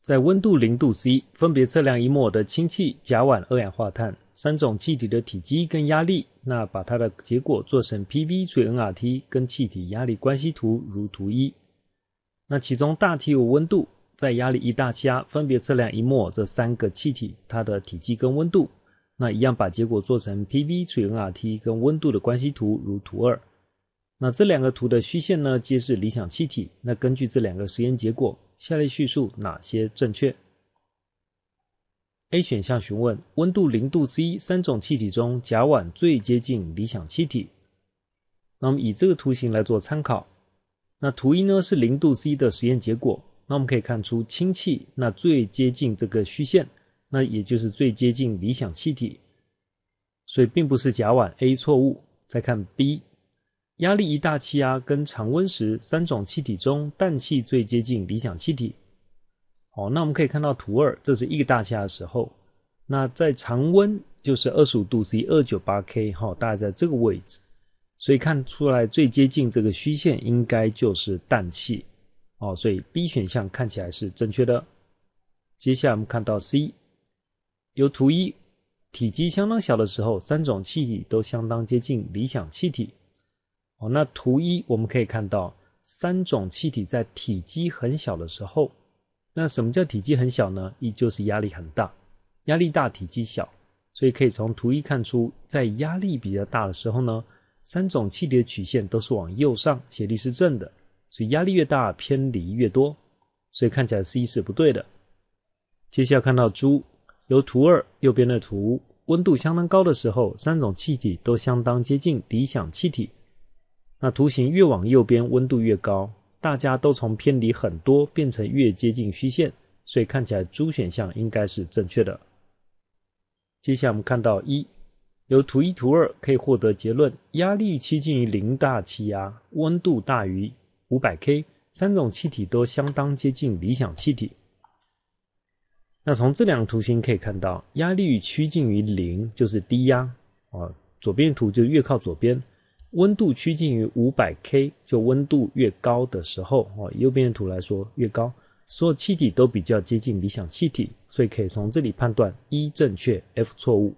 在温度零度 C，分别测量一摩尔的氢气、甲烷、二氧化碳三种气体的体积跟压力，那把它的结果做成 Pv 除以 nRT 跟气体压力关系图，如图一。那其中大体有温度，在压力一大气压，分别测量一摩尔这三个气体它的体积跟温度，那一样把结果做成 Pv 除以 nRT 跟温度的关系图，如图二。那这两个图的虚线呢，皆是理想气体。那根据这两个实验结果。下列叙述哪些正确？A 选项询问温度零度 C 三种气体中甲烷最接近理想气体。那么以这个图形来做参考，那图一呢是零度 C 的实验结果，那我们可以看出氢气那最接近这个虚线，那也就是最接近理想气体，所以并不是甲烷 A 错误。再看 B。压力一大气压跟常温时三种气体中，氮气最接近理想气体。好，那我们可以看到图二，这是一个大气压的时候，那在常温就是二十五度 C，二九八 K，哈，大概在这个位置，所以看出来最接近这个虚线应该就是氮气。哦，所以 B 选项看起来是正确的。接下来我们看到 C，由图一体积相当小的时候，三种气体都相当接近理想气体。好，那图一我们可以看到三种气体在体积很小的时候，那什么叫体积很小呢？依旧是压力很大，压力大体积小，所以可以从图一看出，在压力比较大的时候呢，三种气体的曲线都是往右上，斜率是正的，所以压力越大偏离越多，所以看起来 C 是不对的。接下来看到猪，由图二右边的图，温度相当高的时候，三种气体都相当接近理想气体。那图形越往右边，温度越高，大家都从偏离很多变成越接近虚线，所以看起来猪选项应该是正确的。接下来我们看到一，由图一、图二可以获得结论：压力趋近于零，大气压，温度大于五百 K，三种气体都相当接近理想气体。那从这两个图形可以看到，压力趋近于零就是低压啊，左边图就越靠左边。温度趋近于五百 K，就温度越高的时候，哦，右边的图来说越高，所有气体都比较接近理想气体，所以可以从这里判断一正确，F 错误。